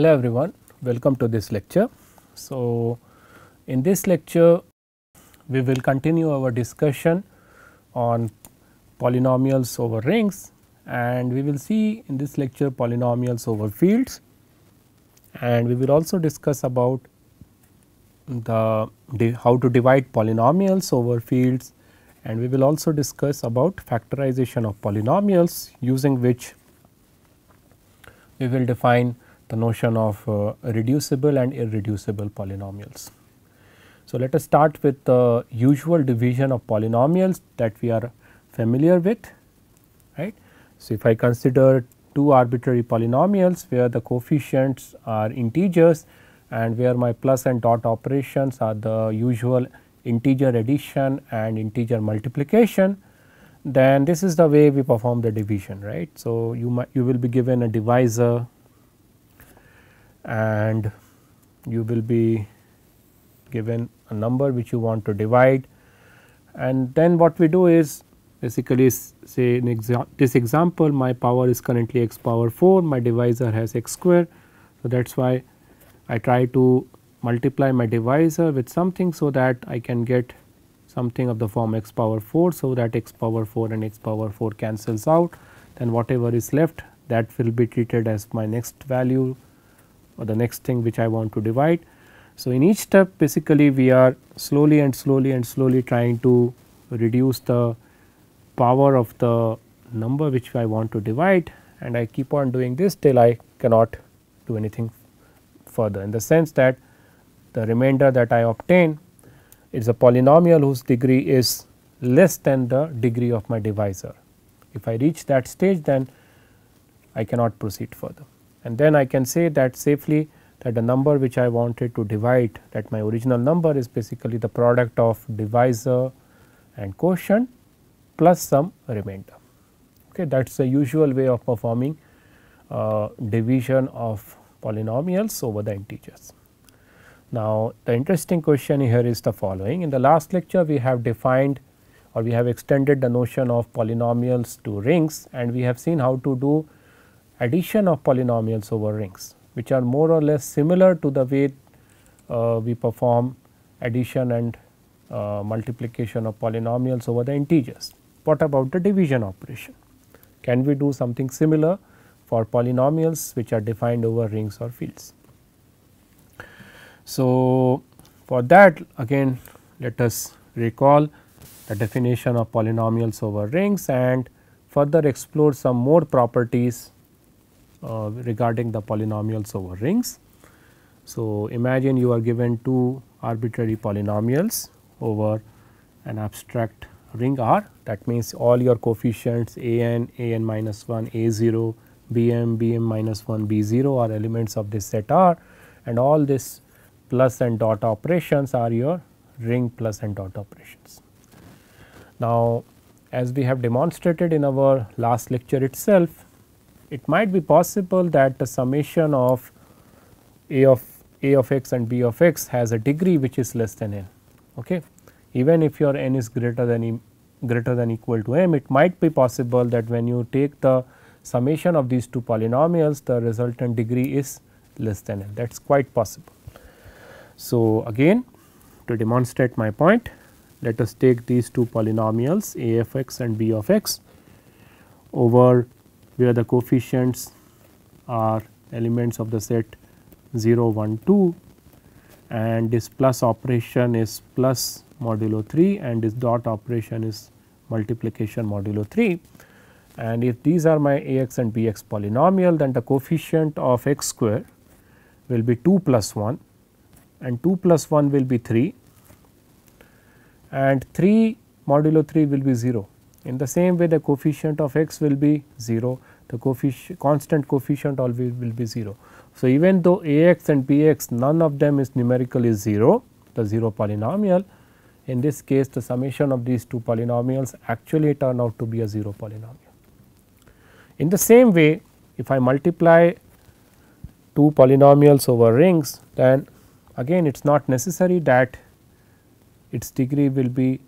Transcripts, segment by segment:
Hello everyone, welcome to this lecture. So, in this lecture we will continue our discussion on polynomials over rings and we will see in this lecture polynomials over fields and we will also discuss about the how to divide polynomials over fields and we will also discuss about factorization of polynomials using which we will define the notion of uh, reducible and irreducible polynomials. So, let us start with the usual division of polynomials that we are familiar with right. So, if I consider two arbitrary polynomials where the coefficients are integers and where my plus and dot operations are the usual integer addition and integer multiplication then this is the way we perform the division right. So, you might you will be given a divisor and you will be given a number which you want to divide and then what we do is basically say in exa this example my power is currently x power 4 my divisor has x square. So, that is why I try to multiply my divisor with something so that I can get something of the form x power 4. So, that x power 4 and x power 4 cancels out then whatever is left that will be treated as my next value or the next thing which I want to divide. So, in each step basically we are slowly and slowly and slowly trying to reduce the power of the number which I want to divide and I keep on doing this till I cannot do anything further in the sense that the remainder that I obtain is a polynomial whose degree is less than the degree of my divisor. If I reach that stage then I cannot proceed further and then I can say that safely that the number which I wanted to divide that my original number is basically the product of divisor and quotient plus some remainder. Okay, that is the usual way of performing uh, division of polynomials over the integers. Now, the interesting question here is the following. In the last lecture, we have defined or we have extended the notion of polynomials to rings and we have seen how to do addition of polynomials over rings which are more or less similar to the way uh, we perform addition and uh, multiplication of polynomials over the integers. What about the division operation? Can we do something similar for polynomials which are defined over rings or fields? So, for that again let us recall the definition of polynomials over rings and further explore some more properties uh, regarding the polynomials over rings. So, imagine you are given two arbitrary polynomials over an abstract ring R that means all your coefficients a n, a n minus 1, a 0, b m, b m minus 1, b 0 are elements of this set R and all this plus and dot operations are your ring plus and dot operations. Now, as we have demonstrated in our last lecture itself, it might be possible that the summation of a of a of x and b of x has a degree which is less than n okay even if your n is greater than greater than equal to m it might be possible that when you take the summation of these two polynomials the resultant degree is less than n that is quite possible. So, again to demonstrate my point let us take these two polynomials a of x and b of x over where the coefficients are elements of the set 0 1 2 and this plus operation is plus modulo 3 and this dot operation is multiplication modulo 3 and if these are my ax and bx polynomial then the coefficient of x square will be 2 plus 1 and 2 plus 1 will be 3 and 3 modulo 3 will be 0. In the same way the coefficient of x will be 0 the coefficient constant coefficient always will be 0. So, even though Ax and Bx none of them is numerically 0 the 0 polynomial in this case the summation of these two polynomials actually turn out to be a 0 polynomial. In the same way if I multiply two polynomials over rings then again it is not necessary that its degree will be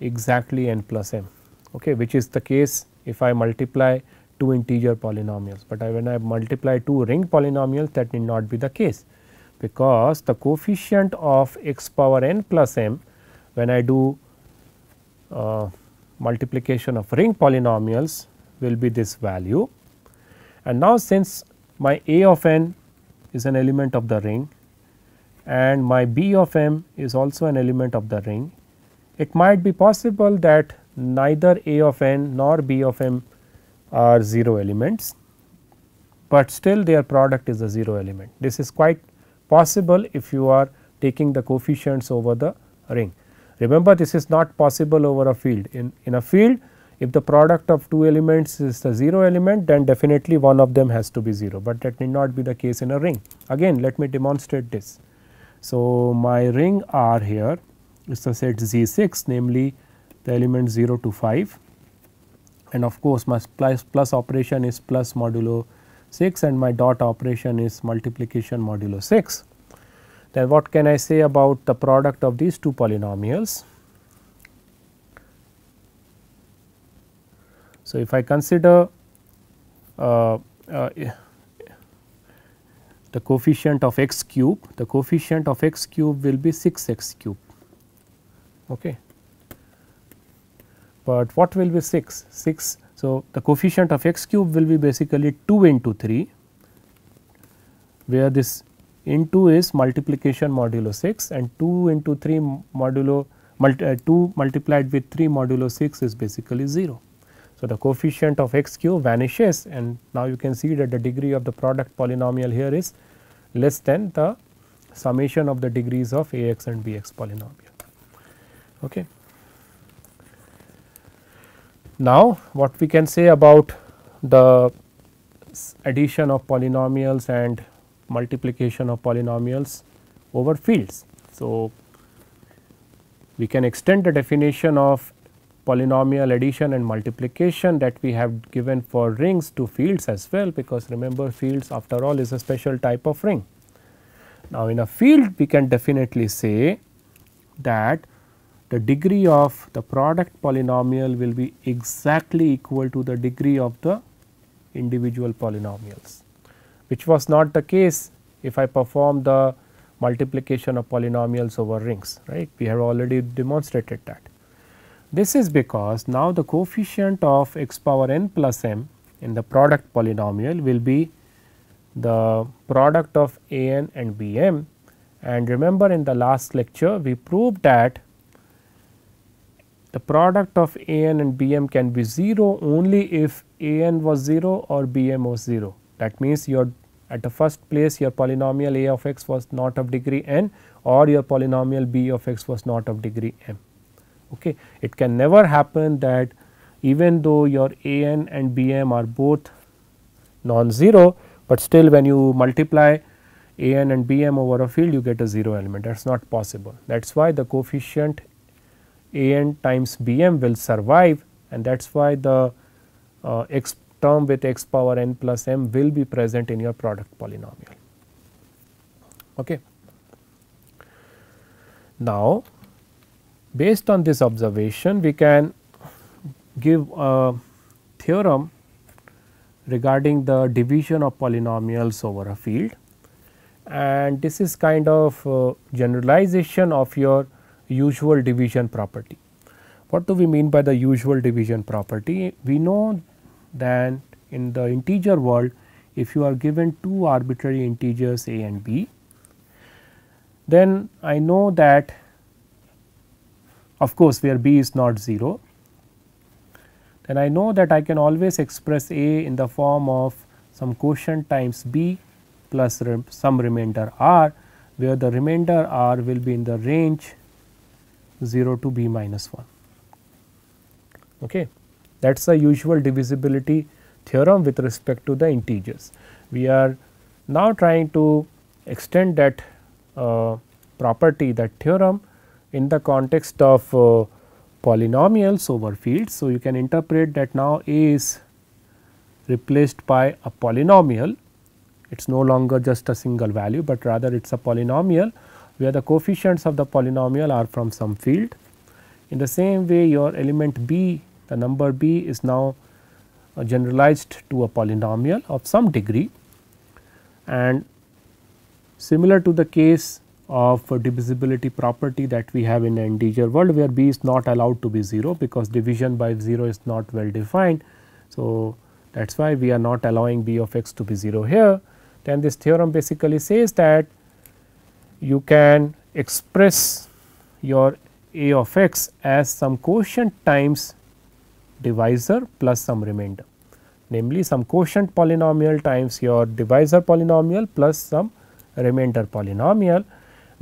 exactly n plus m okay, which is the case if I multiply two integer polynomials, but I, when I multiply two ring polynomials that need not be the case because the coefficient of x power n plus m when I do uh, multiplication of ring polynomials will be this value. And now, since my a of n is an element of the ring and my b of m is also an element of the ring, it might be possible that neither a of n nor b of m are 0 elements, but still their product is a 0 element. This is quite possible if you are taking the coefficients over the ring. Remember this is not possible over a field. In, in a field if the product of two elements is the 0 element then definitely one of them has to be 0, but that need not be the case in a ring. Again let me demonstrate this. So, my ring R here is the set Z 6 namely the element 0 to 5 and of course my plus, plus operation is plus modulo 6 and my dot operation is multiplication modulo 6. Then what can I say about the product of these two polynomials? So, if I consider uh, uh, the coefficient of x cube, the coefficient of x cube will be 6 x cube. Okay but what will be 6? 6. So, the coefficient of x cube will be basically 2 into 3, where this into is multiplication modulo 6 and 2 into 3 modulo multi, uh, 2 multiplied with 3 modulo 6 is basically 0. So, the coefficient of x cube vanishes and now you can see that the degree of the product polynomial here is less than the summation of the degrees of a x and b x polynomial. Okay. Now, what we can say about the addition of polynomials and multiplication of polynomials over fields. So, we can extend the definition of polynomial addition and multiplication that we have given for rings to fields as well because remember fields after all is a special type of ring. Now, in a field we can definitely say that the degree of the product polynomial will be exactly equal to the degree of the individual polynomials, which was not the case if I perform the multiplication of polynomials over rings, right. We have already demonstrated that. This is because now the coefficient of x power n plus m in the product polynomial will be the product of a n and b m. And remember in the last lecture, we proved that the product of a n and b m can be 0 only if a n was 0 or b m was 0. That means, your at the first place your polynomial a of x was not of degree n or your polynomial b of x was not of degree m. Okay. It can never happen that even though your a n and b m are both non-zero, but still when you multiply a n and b m over a field you get a 0 element that is not possible. That is why the coefficient a n times b m will survive and that is why the uh, x term with x power n plus m will be present in your product polynomial. Okay. Now, based on this observation we can give a theorem regarding the division of polynomials over a field and this is kind of uh, generalization of your usual division property. What do we mean by the usual division property? We know that in the integer world, if you are given two arbitrary integers a and b, then I know that of course, where b is not 0, then I know that I can always express a in the form of some quotient times b plus some remainder r, where the remainder r will be in the range 0 to b minus 1. Okay. That is the usual divisibility theorem with respect to the integers. We are now trying to extend that uh, property that theorem in the context of uh, polynomials over fields. So, you can interpret that now A is replaced by a polynomial, it is no longer just a single value, but rather it is a polynomial where the coefficients of the polynomial are from some field. In the same way your element b the number b is now uh, generalized to a polynomial of some degree and similar to the case of divisibility property that we have in an integer world where b is not allowed to be 0 because division by 0 is not well defined. So, that is why we are not allowing b of x to be 0 here. Then this theorem basically says that you can express your a of x as some quotient times divisor plus some remainder namely some quotient polynomial times your divisor polynomial plus some remainder polynomial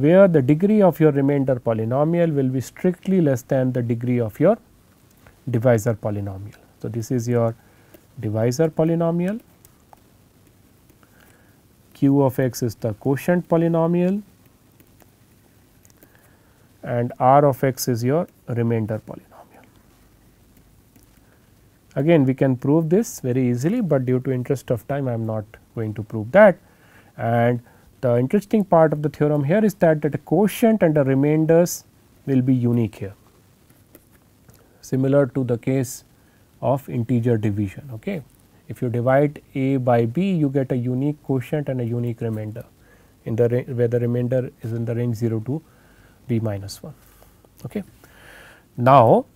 where the degree of your remainder polynomial will be strictly less than the degree of your divisor polynomial. So, this is your divisor polynomial q of x is the quotient polynomial and r of x is your remainder polynomial. Again we can prove this very easily, but due to interest of time I am not going to prove that. And the interesting part of the theorem here is that, that a quotient and the remainders will be unique here similar to the case of integer division. Okay. If you divide a by b you get a unique quotient and a unique remainder in the where the remainder is in the range 0 to b minus 1. Okay. Now,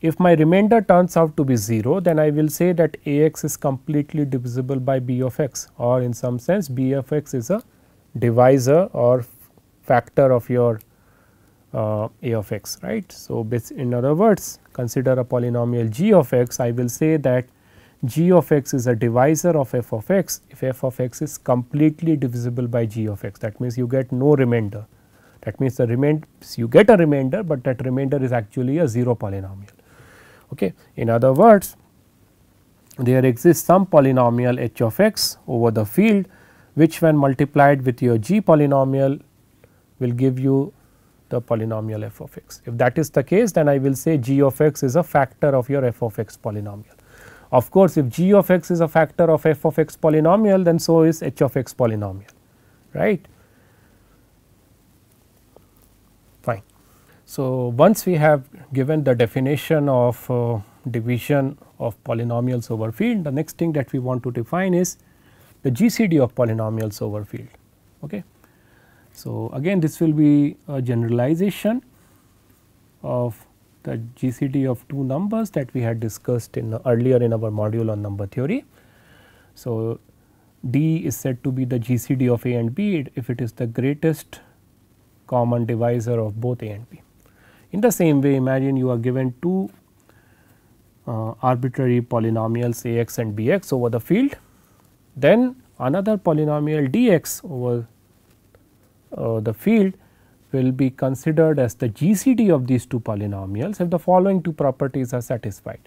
if my remainder turns out to be 0, then I will say that A x is completely divisible by B of x or in some sense B of x is a divisor or factor of your uh, A of x, right. So, in other words, consider a polynomial g of x, I will say that g of x is a divisor of f of x if f of x is completely divisible by g of x that means you get no remainder that means the remainder you get a remainder but that remainder is actually a zero polynomial okay in other words there exists some polynomial h of x over the field which when multiplied with your g polynomial will give you the polynomial f of x. If that is the case then I will say g of x is a factor of your f of x polynomial. Of course, if g of x is a factor of f of x polynomial then so is h of x polynomial right. Fine. So, once we have given the definition of uh, division of polynomials over field the next thing that we want to define is the GCD of polynomials over field. Okay. So, again this will be a generalization of the GCD of two numbers that we had discussed in earlier in our module on number theory. So, D is said to be the GCD of A and B if it is the greatest common divisor of both A and B. In the same way imagine you are given two uh, arbitrary polynomials Ax and Bx over the field then another polynomial Dx over uh, the field will be considered as the GCD of these two polynomials if the following two properties are satisfied.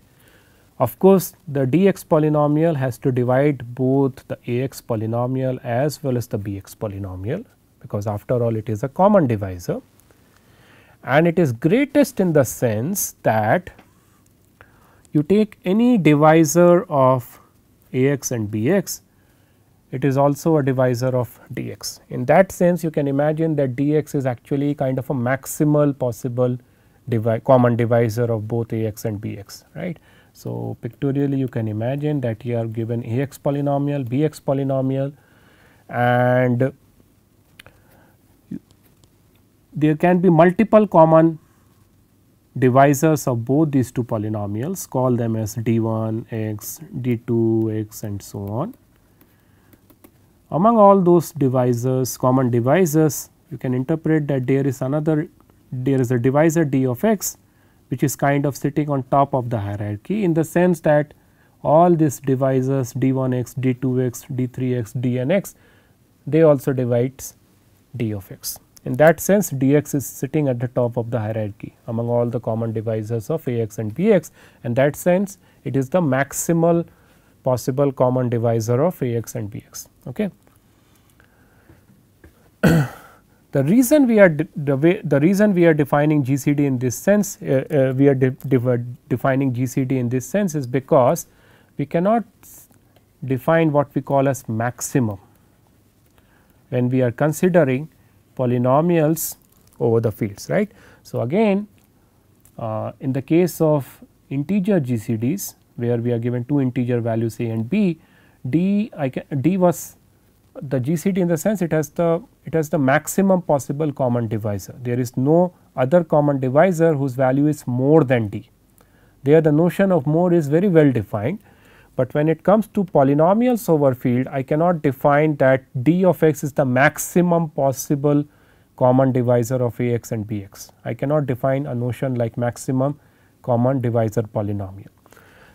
Of course, the dx polynomial has to divide both the ax polynomial as well as the bx polynomial because after all it is a common divisor and it is greatest in the sense that you take any divisor of ax and bx it is also a divisor of dx. In that sense you can imagine that dx is actually kind of a maximal possible divi common divisor of both ax and bx right. So, pictorially you can imagine that you are given ax polynomial, bx polynomial and there can be multiple common divisors of both these two polynomials call them as d1 x, d2 x and so on among all those divisors common divisors you can interpret that there is another there is a divisor d of x which is kind of sitting on top of the hierarchy in the sense that all these divisors d1x, d2x, d3x, dnx they also divides d of x. In that sense dx is sitting at the top of the hierarchy among all the common divisors of ax and bx and that sense it is the maximal possible common divisor of ax and bx. Okay. the reason we are the way the reason we are defining GCD in this sense uh, uh, we are de de uh, defining GCD in this sense is because we cannot define what we call as maximum when we are considering polynomials over the fields right. So, again uh, in the case of integer GCDs where we are given two integer values a and b d, I can, d was the GCD, in the sense it has the it has the maximum possible common divisor. There is no other common divisor whose value is more than d. There the notion of more is very well defined, but when it comes to polynomials over field I cannot define that d of x is the maximum possible common divisor of ax and bx. I cannot define a notion like maximum common divisor polynomial.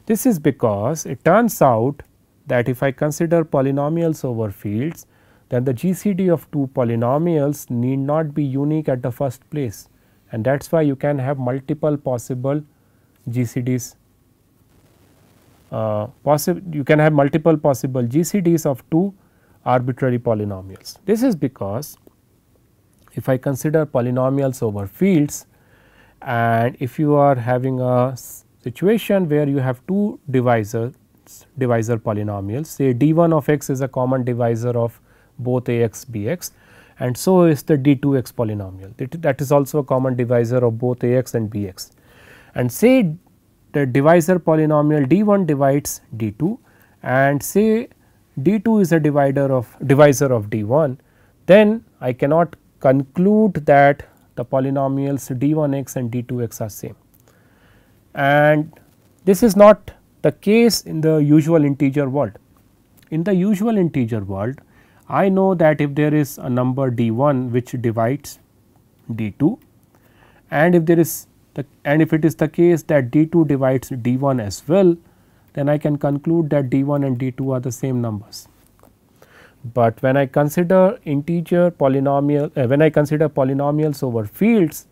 This is because it turns out that if I consider polynomials over fields, then the GCD of two polynomials need not be unique at the first place and that is why you can have multiple possible GCDs. Uh, possible you can have multiple possible GCDs of two arbitrary polynomials. This is because if I consider polynomials over fields and if you are having a situation where you have two divisor divisor polynomials say d1 of x is a common divisor of both ax bx and so is the d2x polynomial that, that is also a common divisor of both ax and bx and say the divisor polynomial d1 divides d2 and say d2 is a divider of divisor of d1 then I cannot conclude that the polynomials d1x and d2x are same and this is not the case in the usual integer world. In the usual integer world, I know that if there is a number d1 which divides d2 and if there is the, and if it is the case that d2 divides d1 as well, then I can conclude that d1 and d2 are the same numbers. But when I consider integer polynomial, uh, when I consider polynomials over fields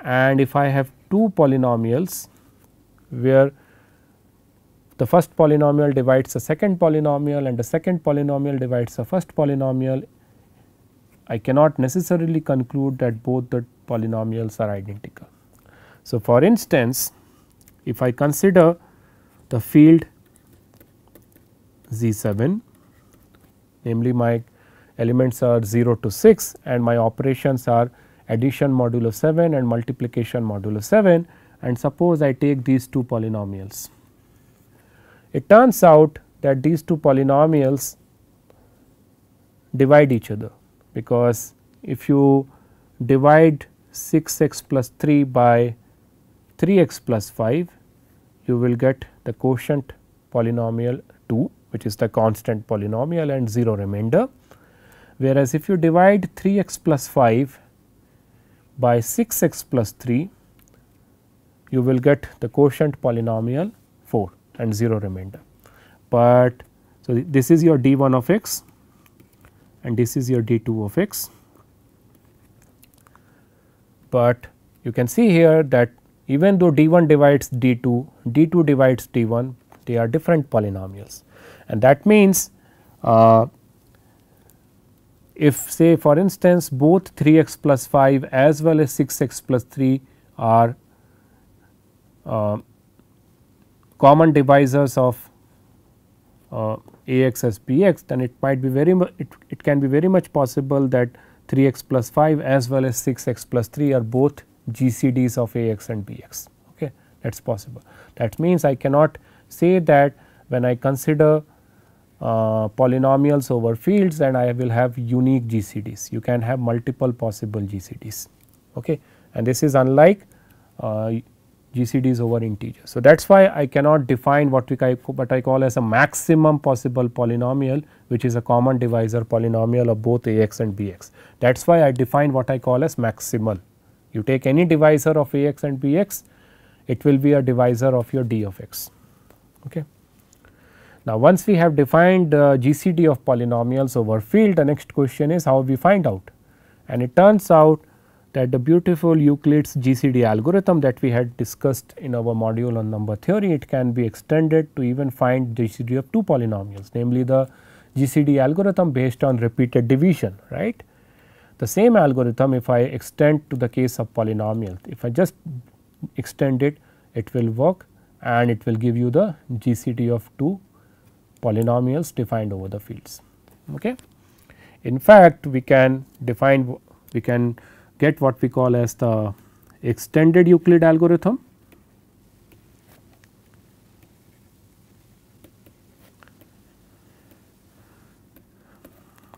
and if I have two polynomials where the first polynomial divides the second polynomial and the second polynomial divides the first polynomial, I cannot necessarily conclude that both the polynomials are identical. So, for instance, if I consider the field Z 7 namely my elements are 0 to 6 and my operations are addition modulo 7 and multiplication modulo 7 and suppose I take these two polynomials. It turns out that these two polynomials divide each other because if you divide 6 x plus 3 by 3 x plus 5 you will get the quotient polynomial 2 which is the constant polynomial and 0 remainder. Whereas, if you divide 3 x plus 5 by 6 x plus 3 you will get the quotient polynomial and 0 remainder. But so, th this is your d1 of x and this is your d2 of x, but you can see here that even though d1 divides d2, d2 divides d1, they are different polynomials. And that means, uh, if say for instance both 3x plus 5 as well as 6x plus 3 are uh, common divisors of uh, Ax as bx, then it might be very it, it can be very much possible that 3x plus 5 as well as 6x plus 3 are both GCDs of Ax and Bx okay that is possible. That means I cannot say that when I consider uh, polynomials over fields then I will have unique GCDs you can have multiple possible GCDs okay and this is unlike uh, GCDs over integers. So, that is why I cannot define what we what I call as a maximum possible polynomial which is a common divisor polynomial of both Ax and Bx. That is why I define what I call as maximal. You take any divisor of Ax and Bx, it will be a divisor of your d of x. Okay. Now, once we have defined uh, GCD of polynomials over field, the next question is how we find out and it turns out that the beautiful Euclid's GCD algorithm that we had discussed in our module on number theory, it can be extended to even find GCD of two polynomials, namely the GCD algorithm based on repeated division, right. The same algorithm if I extend to the case of polynomials, if I just extend it, it will work and it will give you the GCD of two polynomials defined over the fields. Okay. In fact, we can define, we can get what we call as the extended Euclid algorithm.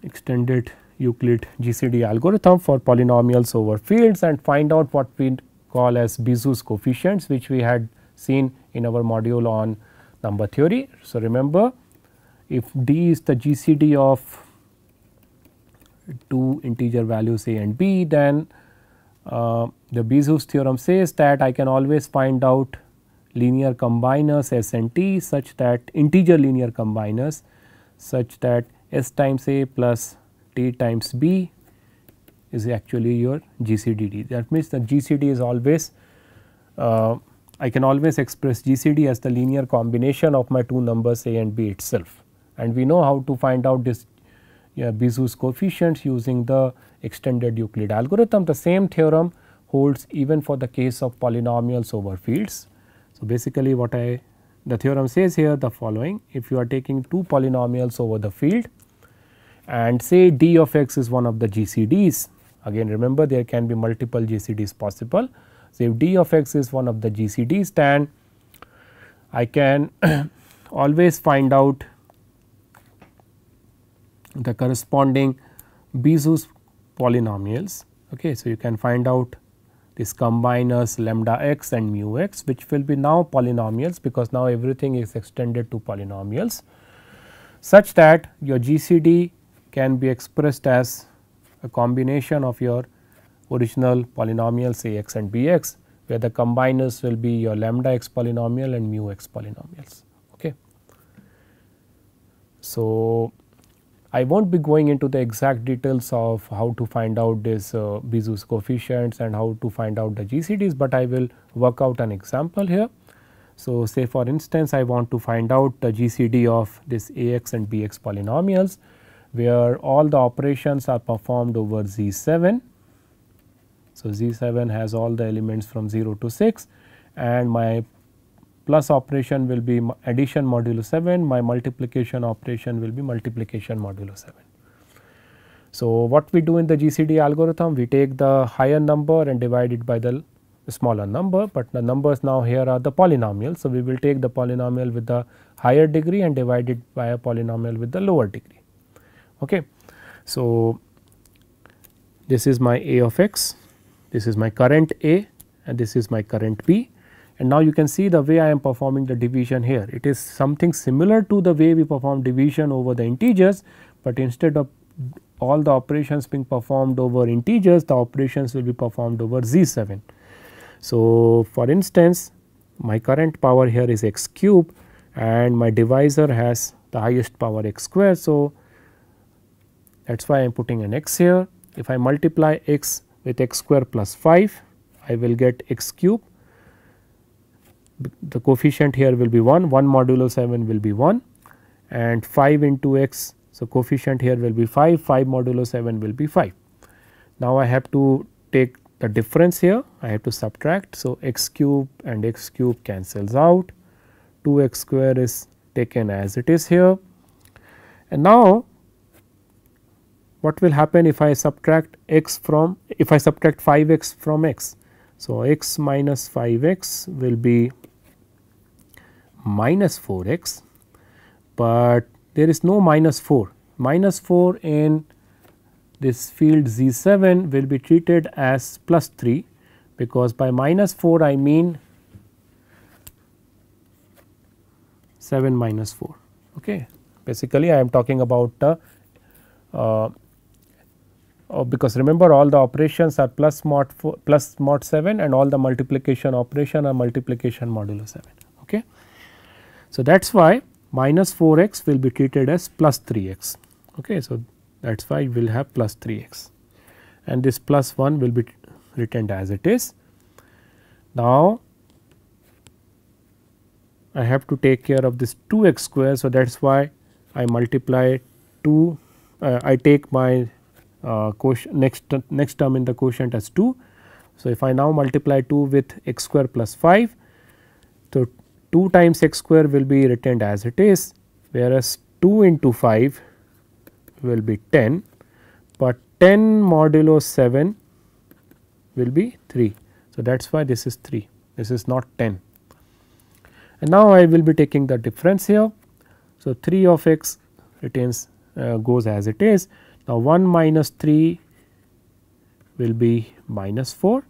extended Euclid GCD algorithm for polynomials over fields and find out what we call as Bijou's coefficients which we had seen in our module on number theory. So, remember if D is the GCD of two integer values a and b then uh, the Bezoos theorem says that I can always find out linear combiners s and t such that integer linear combiners such that s times a plus t times b is actually your GCDD. That means the GCD is always uh, I can always express GCD as the linear combination of my two numbers a and b itself and we know how to find out this uh, Bijou's coefficients using the extended Euclid algorithm. The same theorem holds even for the case of polynomials over fields. So, basically what I the theorem says here the following if you are taking two polynomials over the field and say d of x is one of the GCDs again remember there can be multiple GCDs possible. So, if d of x is one of the GCDs then I can always find out the corresponding Bezo's polynomials. Okay, so you can find out these combiners lambda x and mu x which will be now polynomials because now everything is extended to polynomials such that your GCD can be expressed as a combination of your original polynomials Ax and Bx where the combiners will be your lambda x polynomial and mu x polynomials. Okay. So, I won't be going into the exact details of how to find out this uh, coefficients and how to find out the GCDs, but I will work out an example here. So, say for instance I want to find out the GCD of this Ax and Bx polynomials where all the operations are performed over Z7. So, Z7 has all the elements from 0 to 6 and my plus operation will be addition modulo 7, my multiplication operation will be multiplication modulo 7. So, what we do in the GCD algorithm, we take the higher number and divide it by the smaller number, but the numbers now here are the polynomials. So, we will take the polynomial with the higher degree and divide it by a polynomial with the lower degree. Okay. So, this is my a of x, this is my current a and this is my current b and now you can see the way I am performing the division here. It is something similar to the way we perform division over the integers, but instead of all the operations being performed over integers, the operations will be performed over Z7. So, for instance, my current power here is x cube and my divisor has the highest power x square. So, that is why I am putting an x here. If I multiply x with x square plus 5, I will get x cube the coefficient here will be 1, 1 modulo 7 will be 1 and 5 into x. So, coefficient here will be 5, 5 modulo 7 will be 5. Now, I have to take the difference here, I have to subtract. So, x cube and x cube cancels out, 2 x square is taken as it is here. And now, what will happen if I subtract x from, if I subtract 5 x from x? So, x minus 5 x will be minus 4x, but there is no minus 4. Minus 4 in this field Z7 will be treated as plus 3 because by minus 4 I mean 7 minus 4. Okay. Basically, I am talking about uh, uh, uh, because remember all the operations are plus mod 4, plus mod 7 and all the multiplication operation are multiplication modulo 7. Okay. So, that is why minus 4 x will be treated as plus 3 x. Okay. So, that is why we will have plus 3 x and this plus 1 will be retained as it is. Now, I have to take care of this 2 x square. So, that is why I multiply 2 uh, I take my uh, next next term in the quotient as 2. So, if I now multiply 2 with x square plus 5. So, 2 times x square will be retained as it is whereas 2 into 5 will be 10, but 10 modulo 7 will be 3. So, that is why this is 3, this is not 10. And now, I will be taking the difference here. So, 3 of x retains uh, goes as it is. Now, 1 minus 3 will be minus 4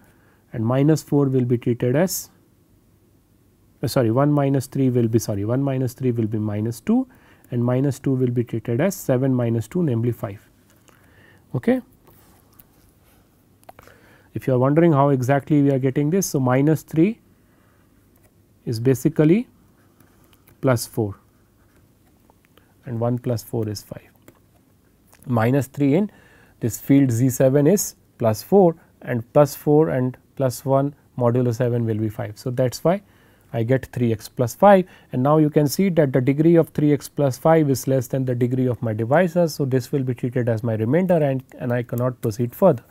and minus 4 will be treated as uh, sorry 1 minus 3 will be sorry 1 minus 3 will be minus 2 and minus 2 will be treated as 7 minus 2 namely 5. Okay. If you are wondering how exactly we are getting this, so minus 3 is basically plus 4 and 1 plus 4 is 5. Minus 3 in this field Z 7 is plus 4 and plus 4 and plus 1 modulo 7 will be 5. So, that is why I get 3x plus 5 and now you can see that the degree of 3x plus 5 is less than the degree of my divisors, So, this will be treated as my remainder and, and I cannot proceed further.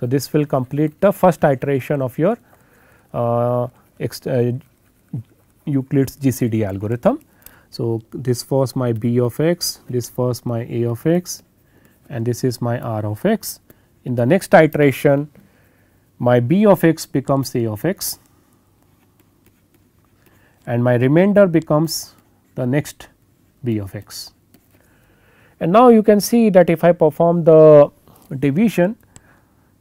So, this will complete the first iteration of your uh, uh, Euclid's GCD algorithm. So, this was my b of x, this was my a of x and this is my r of x. In the next iteration my b of x becomes a of x and my remainder becomes the next b of x. And now you can see that if I perform the division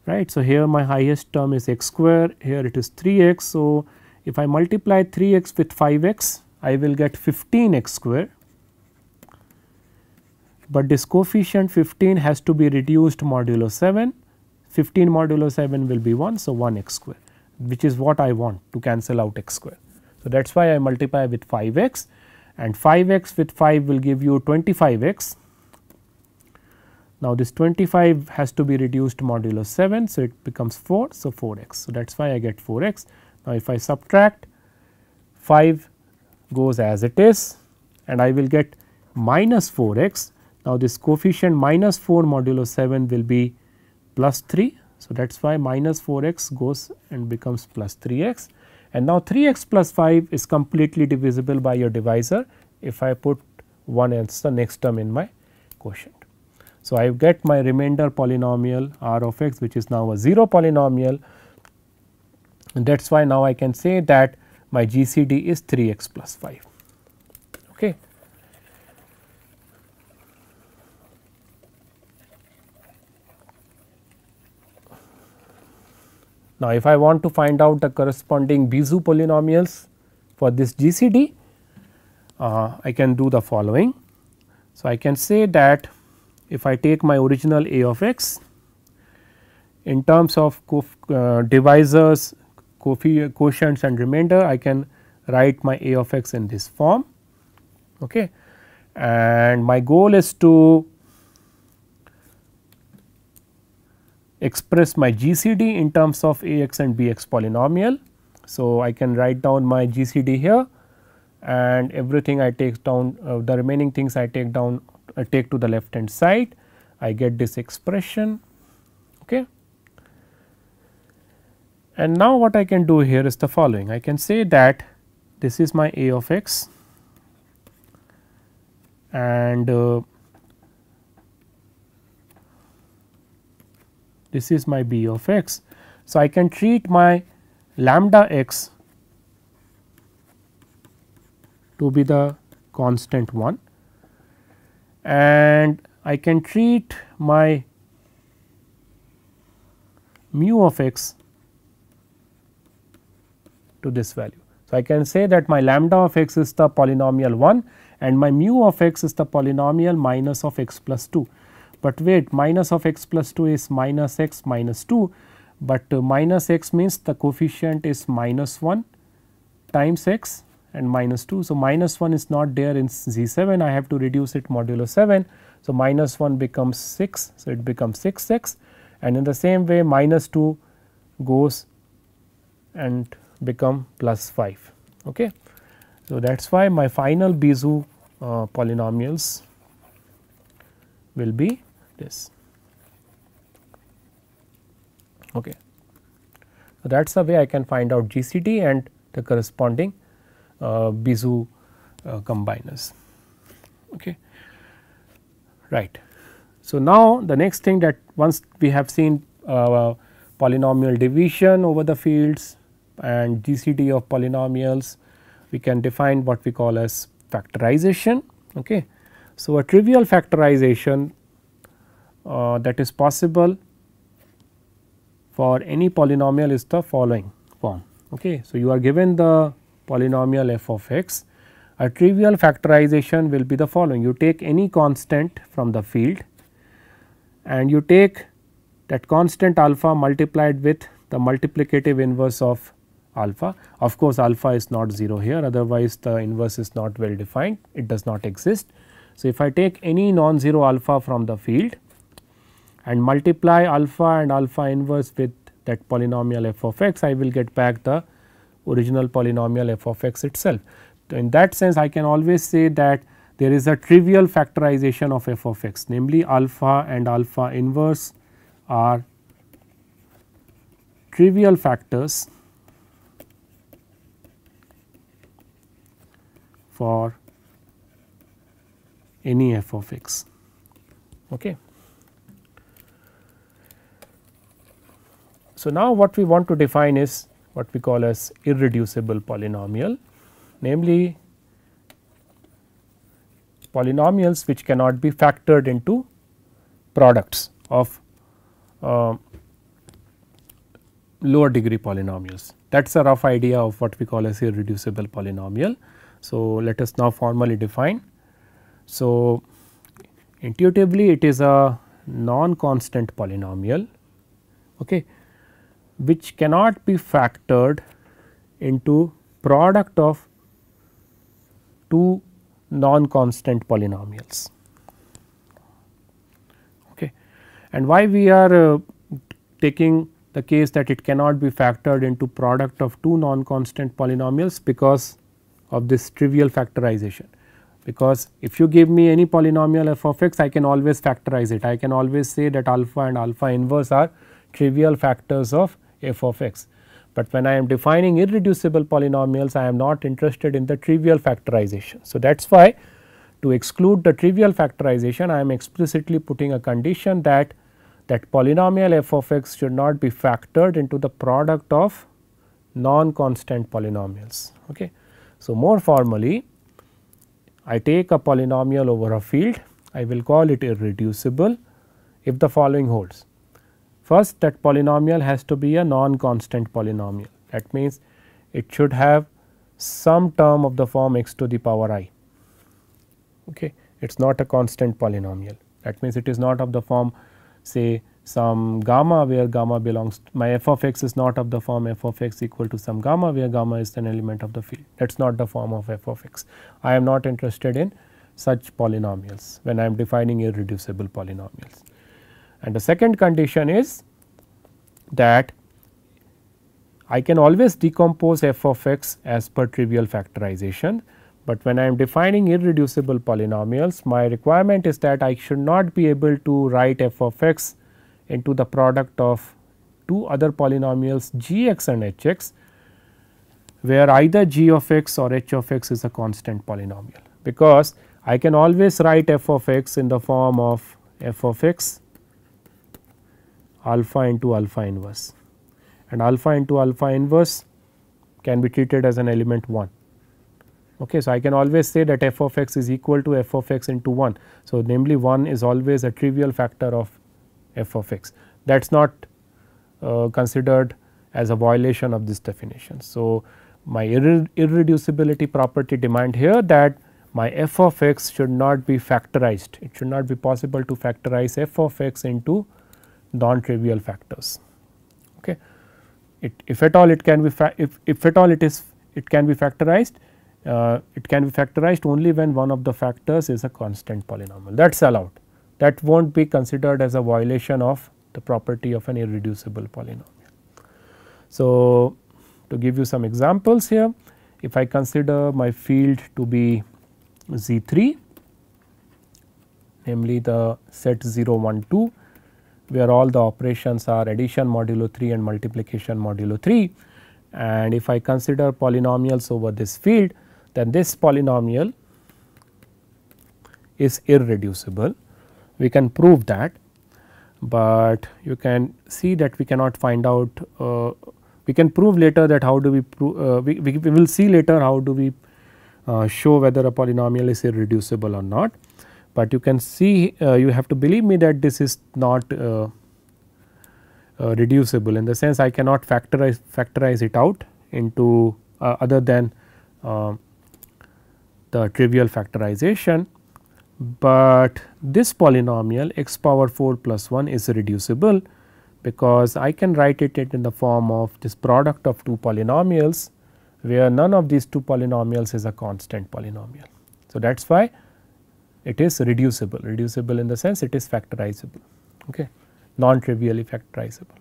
right. So, here my highest term is x square here it is 3 x. So, if I multiply 3 x with 5 x I will get 15 x square, but this coefficient 15 has to be reduced modulo 7 15 modulo 7 will be 1. So, 1 x square which is what I want to cancel out x square. So, that is why I multiply with 5 x and 5 x with 5 will give you 25 x. Now, this 25 has to be reduced modulo 7. So, it becomes 4. So, 4 x. So, that is why I get 4 x. Now, if I subtract 5 goes as it is and I will get minus 4 x. Now, this coefficient minus 4 modulo 7 will be plus 3. So, that is why minus 4 x goes and becomes plus 3 x. And now 3x plus 5 is completely divisible by your divisor if I put 1 as the next term in my quotient. So, I get my remainder polynomial r of x which is now a 0 polynomial and that is why now I can say that my GCD is 3 x plus 5. Okay. Now, if I want to find out the corresponding Bijou polynomials for this GCD, uh, I can do the following. So, I can say that if I take my original A of x in terms of co uh, divisors, co quotients and remainder, I can write my A of x in this form. Okay. And my goal is to express my GCD in terms of Ax and Bx polynomial. So, I can write down my GCD here and everything I take down uh, the remaining things I take down I uh, take to the left hand side I get this expression okay. And now what I can do here is the following I can say that this is my A of x and uh, this is my b of x. So, I can treat my lambda x to be the constant one and I can treat my mu of x to this value. So, I can say that my lambda of x is the polynomial 1 and my mu of x is the polynomial minus of x plus 2 but wait minus of x plus 2 is minus x minus 2, but uh, minus x means the coefficient is minus 1 times x and minus 2. So, minus 1 is not there in Z 7 I have to reduce it modulo 7. So, minus 1 becomes 6. So, it becomes 6 x and in the same way minus 2 goes and become plus 5. Okay. So, that is why my final Bijou uh, polynomials will be this okay. So, that is the way I can find out GCD and the corresponding uh, Bizu uh, combiners okay right. So, now the next thing that once we have seen uh, polynomial division over the fields and GCD of polynomials we can define what we call as factorization okay. So, a trivial factorization uh, that is possible for any polynomial is the following form. Okay. So, you are given the polynomial f of x, a trivial factorization will be the following. You take any constant from the field and you take that constant alpha multiplied with the multiplicative inverse of alpha. Of course, alpha is not 0 here otherwise the inverse is not well defined, it does not exist. So, if I take any non-zero alpha from the field and multiply alpha and alpha inverse with that polynomial f of x, I will get back the original polynomial f of x itself. So, in that sense I can always say that there is a trivial factorization of f of x namely alpha and alpha inverse are trivial factors for any f of x. Okay. So, now what we want to define is what we call as irreducible polynomial namely polynomials which cannot be factored into products of uh, lower degree polynomials. That is a rough idea of what we call as irreducible polynomial. So, let us now formally define. So, intuitively it is a non constant polynomial. Okay which cannot be factored into product of two non-constant polynomials. Okay. And why we are uh, taking the case that it cannot be factored into product of two non-constant polynomials because of this trivial factorization. Because if you give me any polynomial f of x I can always factorize it I can always say that alpha and alpha inverse are trivial factors of f of x. But when I am defining irreducible polynomials, I am not interested in the trivial factorization. So, that is why to exclude the trivial factorization, I am explicitly putting a condition that that polynomial f of x should not be factored into the product of non-constant polynomials. Okay. So, more formally, I take a polynomial over a field, I will call it irreducible if the following holds. First that polynomial has to be a non-constant polynomial that means it should have some term of the form x to the power i. Okay. It is not a constant polynomial that means it is not of the form say some gamma where gamma belongs my f of x is not of the form f of x equal to some gamma where gamma is an element of the field that is not the form of f of x. I am not interested in such polynomials when I am defining irreducible polynomials. And the second condition is that I can always decompose f of x as per trivial factorization, but when I am defining irreducible polynomials my requirement is that I should not be able to write f of x into the product of two other polynomials g x and h x where either g of x or h of x is a constant polynomial because I can always write f of x in the form of f of x alpha into alpha inverse and alpha into alpha inverse can be treated as an element 1. Okay, so, I can always say that f of x is equal to f of x into 1. So, namely 1 is always a trivial factor of f of x that is not uh, considered as a violation of this definition. So, my irre irreducibility property demand here that my f of x should not be factorized, it should not be possible to factorize f of x into non-trivial factors. Okay. It, if at all it can be if, if at all it is it can be factorized, uh, it can be factorized only when one of the factors is a constant polynomial that is allowed that will not be considered as a violation of the property of an irreducible polynomial. So, to give you some examples here if I consider my field to be Z 3 namely the set 0 1 2 where all the operations are addition modulo 3 and multiplication modulo 3 and if I consider polynomials over this field then this polynomial is irreducible. We can prove that, but you can see that we cannot find out uh, we can prove later that how do we prove uh, we, we, we, will see later how do we uh, show whether a polynomial is irreducible or not but you can see uh, you have to believe me that this is not uh, uh, reducible in the sense I cannot factorize factorize it out into uh, other than uh, the trivial factorization, but this polynomial x power 4 plus 1 is reducible because I can write it in the form of this product of two polynomials where none of these two polynomials is a constant polynomial. So, that is why it is reducible, reducible in the sense it is factorizable, okay, non trivially factorizable.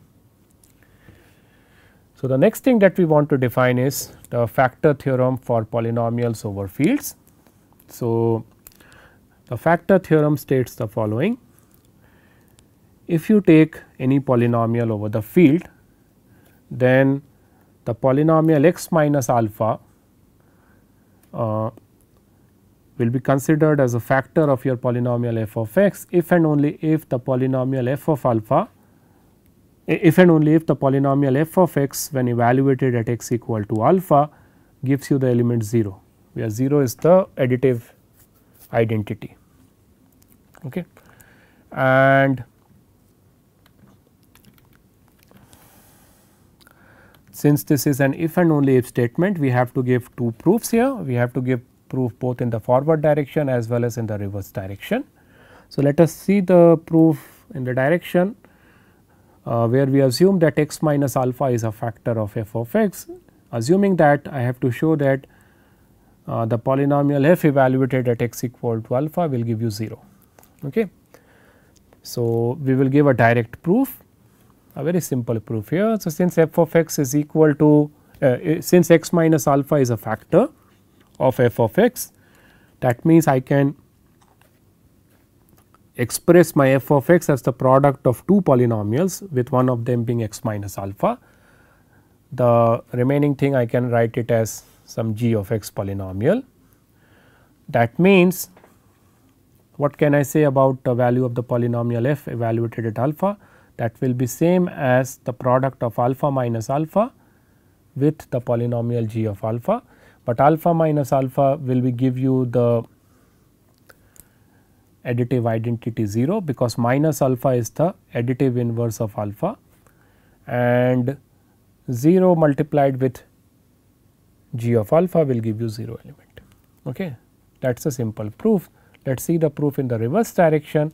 So, the next thing that we want to define is the factor theorem for polynomials over fields. So, the factor theorem states the following if you take any polynomial over the field then the polynomial x minus alpha uh, will be considered as a factor of your polynomial f of x if and only if the polynomial f of alpha if and only if the polynomial f of x when evaluated at x equal to alpha gives you the element 0 where 0 is the additive identity. Okay. And since this is an if and only if statement we have to give two proofs here we have to give proof both in the forward direction as well as in the reverse direction. So, let us see the proof in the direction uh, where we assume that x minus alpha is a factor of f of x. Assuming that I have to show that uh, the polynomial f evaluated at x equal to alpha will give you 0. Okay. So, we will give a direct proof a very simple proof here. So, since f of x is equal to uh, since x minus alpha is a factor of f of x. That means, I can express my f of x as the product of two polynomials with one of them being x minus alpha. The remaining thing I can write it as some g of x polynomial. That means, what can I say about the value of the polynomial f evaluated at alpha? That will be same as the product of alpha minus alpha with the polynomial g of alpha but alpha minus alpha will be give you the additive identity 0 because minus alpha is the additive inverse of alpha and 0 multiplied with g of alpha will give you 0 element. Okay. That is a simple proof. Let us see the proof in the reverse direction.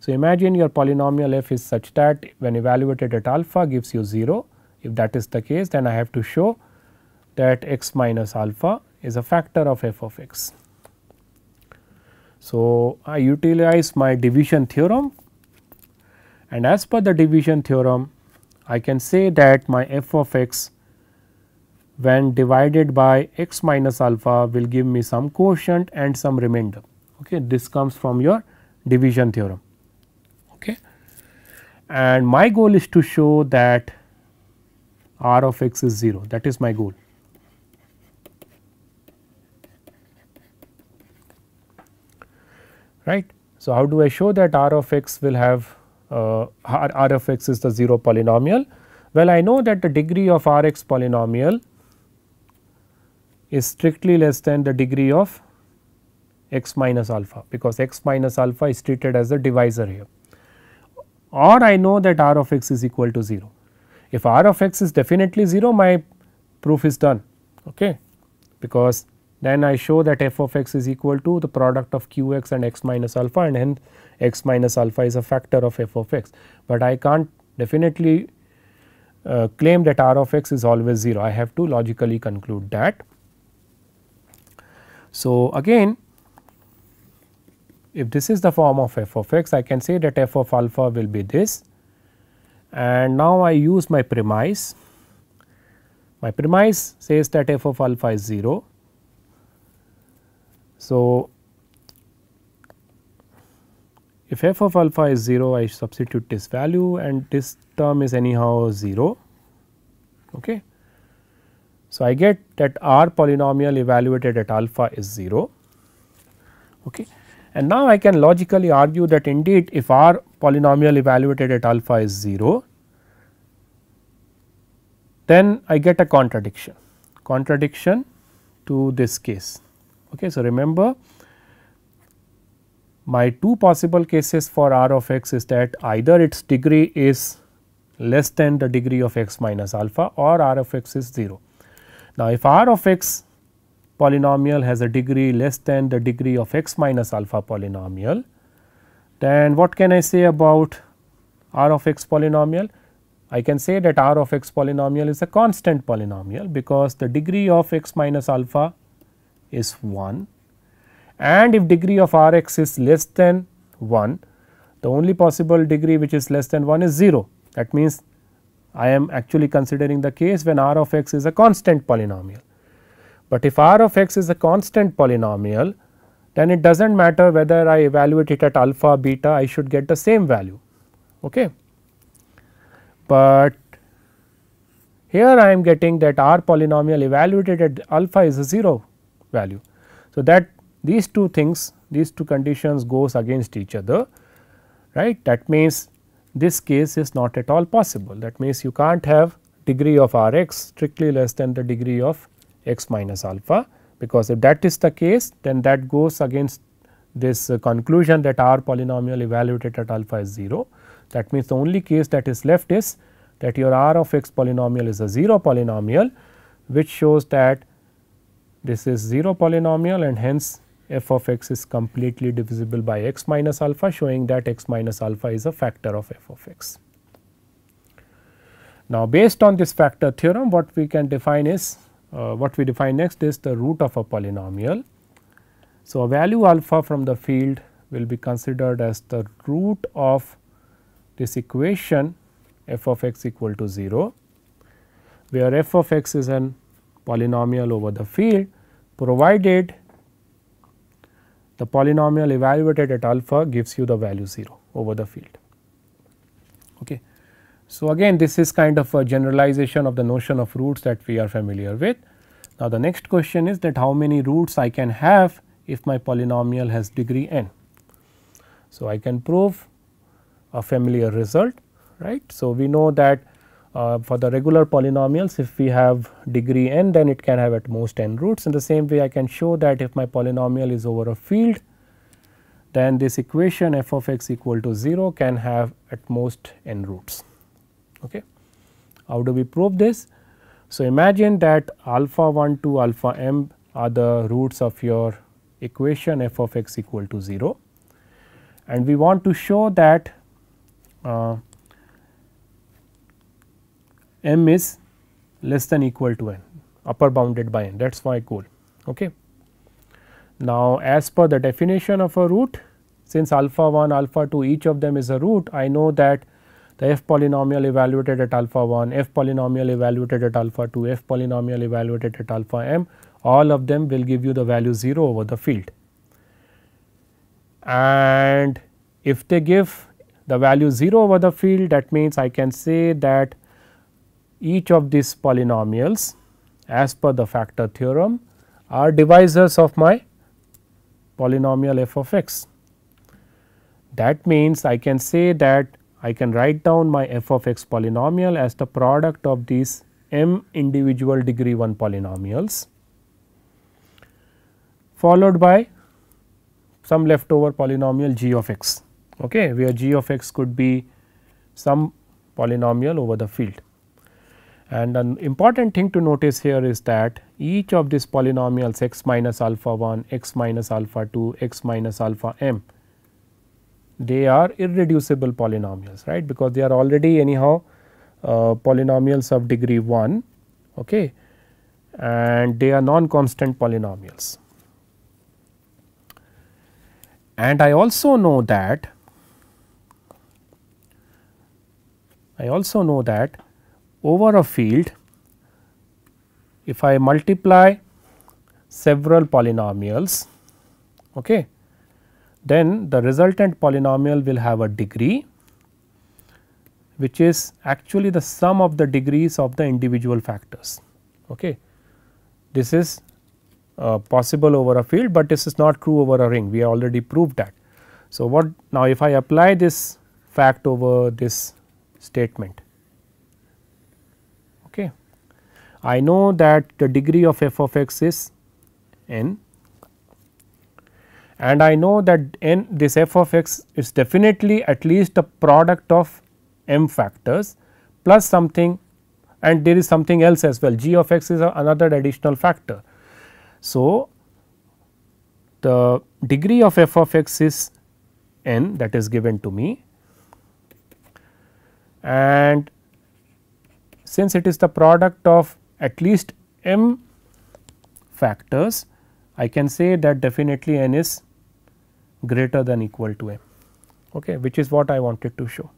So, imagine your polynomial f is such that when evaluated at alpha gives you 0. If that is the case then I have to show that x minus alpha is a factor of f of x. So, I utilize my division theorem and as per the division theorem I can say that my f of x when divided by x minus alpha will give me some quotient and some remainder. Okay, this comes from your division theorem. Okay. And my goal is to show that r of x is 0 that is my goal. right. So, how do I show that R of x will have uh, R, R of x is the 0 polynomial? Well, I know that the degree of R x polynomial is strictly less than the degree of x minus alpha because x minus alpha is treated as the divisor here or I know that R of x is equal to 0. If R of x is definitely 0 my proof is done okay because then I show that f of x is equal to the product of q x and x minus alpha and hence x minus alpha is a factor of f of x, but I can't definitely uh, claim that r of x is always 0 I have to logically conclude that. So, again if this is the form of f of x I can say that f of alpha will be this and now I use my premise. My premise says that f of alpha is 0 so, if f of alpha is 0 I substitute this value and this term is anyhow 0. Okay. So, I get that R polynomial evaluated at alpha is 0. Okay. And now, I can logically argue that indeed if R polynomial evaluated at alpha is 0, then I get a contradiction, contradiction to this case. Okay. So, remember my two possible cases for r of x is that either its degree is less than the degree of x minus alpha or r of x is 0. Now, if r of x polynomial has a degree less than the degree of x minus alpha polynomial, then what can I say about r of x polynomial? I can say that r of x polynomial is a constant polynomial because the degree of x minus alpha is 1 and if degree of R x is less than 1, the only possible degree which is less than 1 is 0. That means, I am actually considering the case when R of x is a constant polynomial. But if R of x is a constant polynomial, then it does not matter whether I evaluate it at alpha, beta, I should get the same value. Okay. But here I am getting that R polynomial evaluated at alpha is a 0 value. So, that these two things these two conditions goes against each other right that means this case is not at all possible that means you can't have degree of r x strictly less than the degree of x minus alpha because if that is the case then that goes against this uh, conclusion that r polynomial evaluated at alpha is 0. That means, the only case that is left is that your r of x polynomial is a 0 polynomial which shows that this is 0 polynomial and hence f of x is completely divisible by x minus alpha showing that x minus alpha is a factor of f of x. Now, based on this factor theorem what we can define is uh, what we define next is the root of a polynomial. So, a value alpha from the field will be considered as the root of this equation f of x equal to 0, where f of x is an polynomial over the field provided the polynomial evaluated at alpha gives you the value 0 over the field. Okay. So, again this is kind of a generalization of the notion of roots that we are familiar with. Now, the next question is that how many roots I can have if my polynomial has degree n. So, I can prove a familiar result right. So, we know that uh, for the regular polynomials if we have degree n then it can have at most n roots. In the same way I can show that if my polynomial is over a field then this equation f of x equal to 0 can have at most n roots. Okay. How do we prove this? So, imagine that alpha 1 to alpha m are the roots of your equation f of x equal to 0 and we want to show that uh, m is less than equal to n upper bounded by n that is my goal. Okay. Now, as per the definition of a root since alpha 1 alpha 2 each of them is a root I know that the f polynomial evaluated at alpha 1, f polynomial evaluated at alpha 2, f polynomial evaluated at alpha m all of them will give you the value 0 over the field. And if they give the value 0 over the field that means I can say that each of these polynomials as per the factor theorem are divisors of my polynomial f of x. That means, I can say that I can write down my f of x polynomial as the product of these m individual degree 1 polynomials followed by some leftover polynomial g of x, okay, where g of x could be some polynomial over the field. And an important thing to notice here is that each of these polynomials x minus alpha 1, x minus alpha 2, x minus alpha m, they are irreducible polynomials, right, because they are already anyhow uh, polynomials of degree 1 okay, and they are non-constant polynomials. And I also know that I also know that over a field if I multiply several polynomials okay, then the resultant polynomial will have a degree which is actually the sum of the degrees of the individual factors. Okay. This is uh, possible over a field, but this is not true over a ring we already proved that. So, what now if I apply this fact over this statement I know that the degree of f of x is n and I know that n this f of x is definitely at least a product of m factors plus something and there is something else as well g of x is another additional factor. So, the degree of f of x is n that is given to me and since it is the product of at least m factors, I can say that definitely n is greater than equal to m, okay, which is what I wanted to show.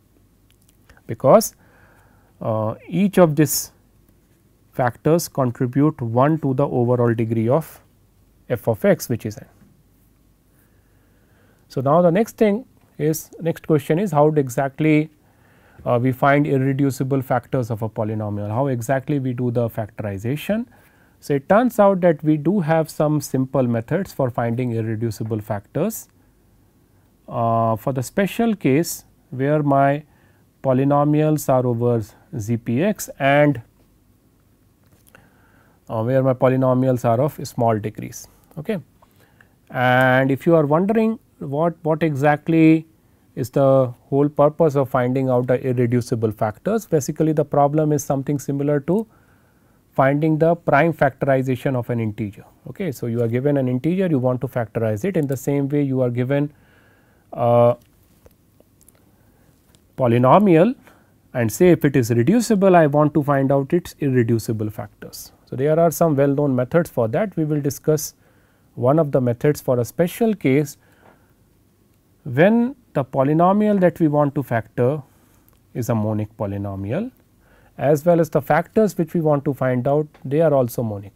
Because uh, each of these factors contribute 1 to the overall degree of f of x which is n. So, now the next thing is next question is how exactly uh, we find irreducible factors of a polynomial, how exactly we do the factorization. So, it turns out that we do have some simple methods for finding irreducible factors. Uh, for the special case where my polynomials are over ZPX and uh, where my polynomials are of small degrees. Okay. And if you are wondering what, what exactly is the whole purpose of finding out the irreducible factors. Basically the problem is something similar to finding the prime factorization of an integer. Okay. So, you are given an integer you want to factorize it in the same way you are given a polynomial and say if it is reducible I want to find out its irreducible factors. So, there are some well known methods for that we will discuss one of the methods for a special case when the polynomial that we want to factor is a monic polynomial as well as the factors which we want to find out they are also monic.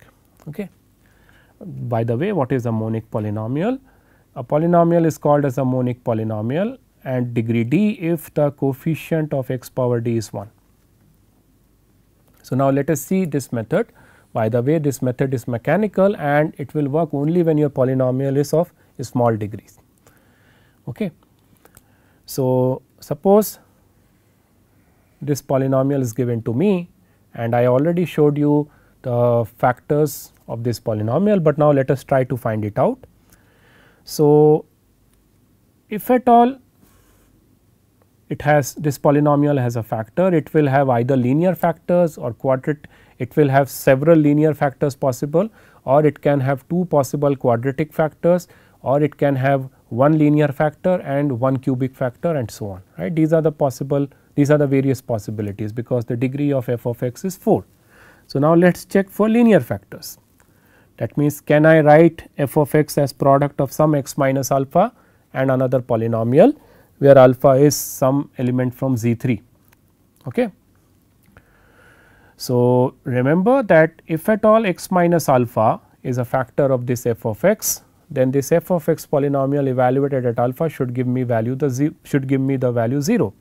Okay. By the way what is a monic polynomial? A polynomial is called as a monic polynomial and degree d if the coefficient of x power d is 1. So, now let us see this method. By the way this method is mechanical and it will work only when your polynomial is of small degrees. Okay. So, suppose this polynomial is given to me and I already showed you the factors of this polynomial, but now let us try to find it out. So, if at all it has this polynomial has a factor, it will have either linear factors or quadratic, it will have several linear factors possible or it can have two possible quadratic factors or it can have one linear factor and one cubic factor and so on right these are the possible these are the various possibilities because the degree of f of x is 4. So, now let us check for linear factors that means can I write f of x as product of some x minus alpha and another polynomial where alpha is some element from Z 3. Okay. So, remember that if at all x minus alpha is a factor of this f of x then this f of x polynomial evaluated at alpha should give me value the should give me the value 0.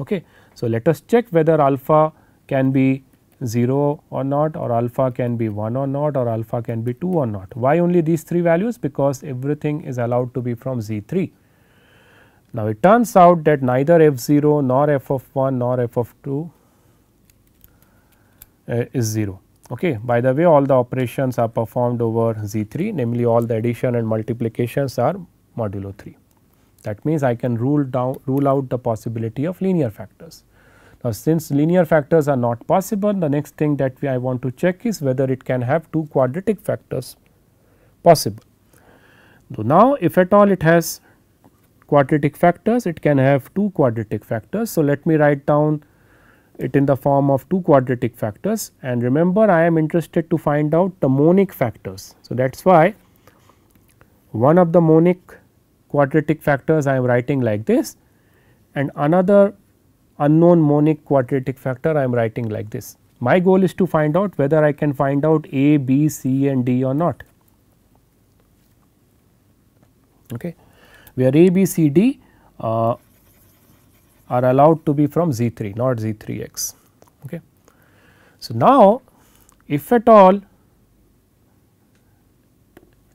Okay. So, let us check whether alpha can be 0 or not or alpha can be 1 or not or alpha can be 2 or not. Why only these 3 values? Because everything is allowed to be from Z 3. Now, it turns out that neither f 0 nor f of 1 nor f of 2 uh, is 0. Okay. By the way, all the operations are performed over Z3, namely all the addition and multiplications are modulo 3. That means, I can rule down rule out the possibility of linear factors. Now, since linear factors are not possible, the next thing that we I want to check is whether it can have two quadratic factors possible. So, now if at all it has quadratic factors, it can have two quadratic factors. So, let me write down it in the form of two quadratic factors and remember I am interested to find out the monic factors. So, that is why one of the monic quadratic factors I am writing like this and another unknown monic quadratic factor I am writing like this. My goal is to find out whether I can find out A, B, C and D or not. Okay. Where A, B, C, D uh, are allowed to be from Z3 not Z3x. Okay. So, now if at all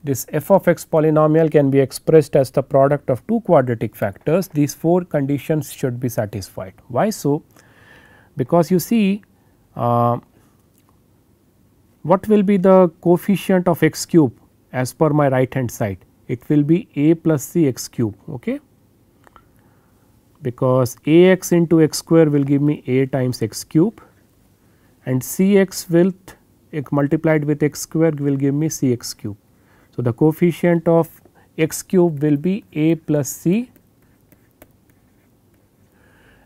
this f of x polynomial can be expressed as the product of two quadratic factors these four conditions should be satisfied. Why so? Because you see uh, what will be the coefficient of x cube as per my right hand side it will be a plus c x cube okay because Ax into x square will give me A times x cube and Cx will multiplied with x square will give me Cx cube. So, the coefficient of x cube will be A plus C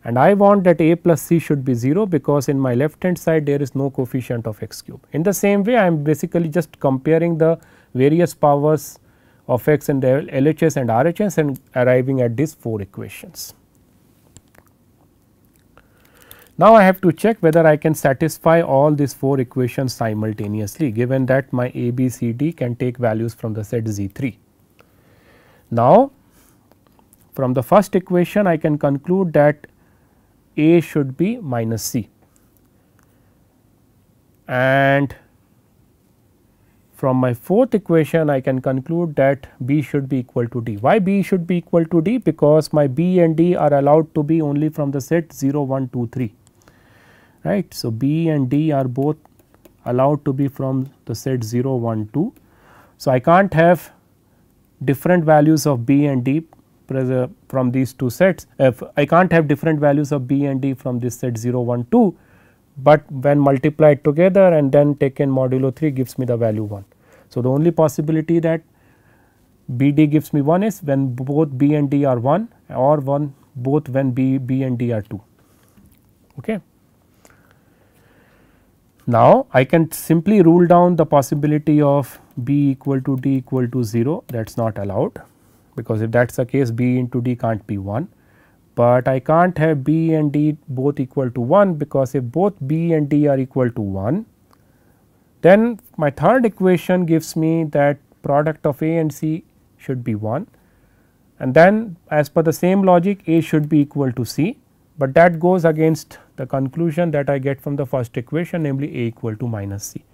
and I want that a plus c should be 0 because in my left hand side there is no coefficient of x cube. In the same way I am basically just comparing the various powers of x in the LHS and RHS and arriving at these 4 equations. Now, I have to check whether I can satisfy all these 4 equations simultaneously given that my A, B, C, D can take values from the set Z 3. Now, from the first equation I can conclude that A should be minus C and from my fourth equation I can conclude that B should be equal to D. Why B should be equal to D? Because my B and D are allowed to be only from the set 0, 1, 2, 3 right. So, B and D are both allowed to be from the set 0, 1, 2. So, I can't have different values of B and D from these two sets. If I can't have different values of B and D from this set 0, 1, 2, but when multiplied together and then taken modulo 3 gives me the value 1. So, the only possibility that B D gives me 1 is when both B and D are 1 or 1 both when B, B and D are 2. Okay. Now, I can simply rule down the possibility of B equal to D equal to 0 that is not allowed because if that is the case B into D can't be 1, but I can't have B and D both equal to 1 because if both B and D are equal to 1, then my third equation gives me that product of A and C should be 1 and then as per the same logic A should be equal to C, but that goes against the conclusion that I get from the first equation namely A equal to minus C.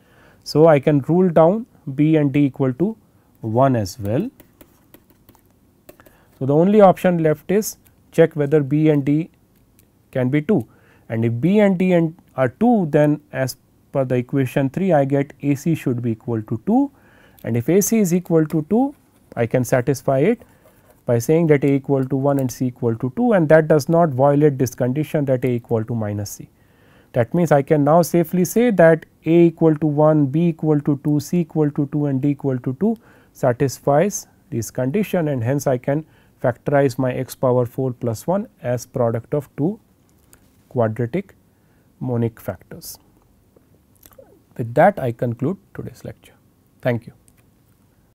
So, I can rule down B and D equal to 1 as well. So, the only option left is check whether B and D can be 2 and if B and D and are 2 then as per the equation 3 I get AC should be equal to 2 and if AC is equal to 2 I can satisfy it by saying that a equal to 1 and c equal to 2 and that does not violate this condition that a equal to minus c. That means, I can now safely say that a equal to 1, b equal to 2, c equal to 2 and d equal to 2 satisfies this condition and hence I can factorize my x power 4 plus 1 as product of two quadratic monic factors. With that I conclude today's lecture. Thank you.